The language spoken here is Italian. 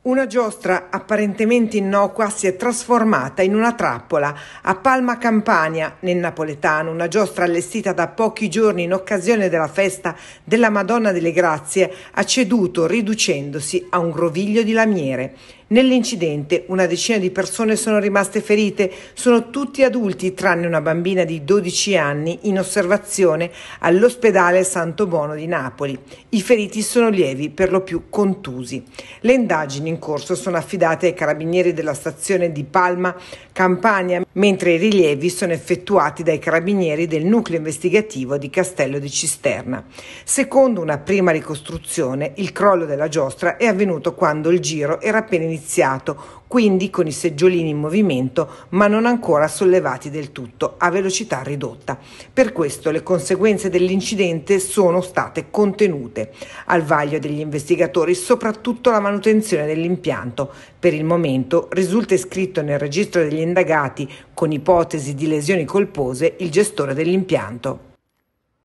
Una giostra apparentemente innocua si è trasformata in una trappola. A Palma Campania, nel napoletano, una giostra allestita da pochi giorni in occasione della festa della Madonna delle Grazie ha ceduto riducendosi a un groviglio di lamiere. Nell'incidente una decina di persone sono rimaste ferite, sono tutti adulti tranne una bambina di 12 anni in osservazione all'ospedale Santo Bono di Napoli. I feriti sono lievi, per lo più contusi. Le indagini in corso sono affidate ai carabinieri della stazione di Palma, Campania, mentre i rilievi sono effettuati dai carabinieri del nucleo investigativo di Castello di Cisterna. Secondo una prima ricostruzione, il crollo della giostra è avvenuto quando il giro era appena iniziato, quindi con i seggiolini in movimento ma non ancora sollevati del tutto a velocità ridotta. Per questo le conseguenze dell'incidente sono state contenute. Al vaglio degli investigatori soprattutto la manutenzione del dell'impianto. Per il momento risulta iscritto nel registro degli indagati con ipotesi di lesioni colpose il gestore dell'impianto.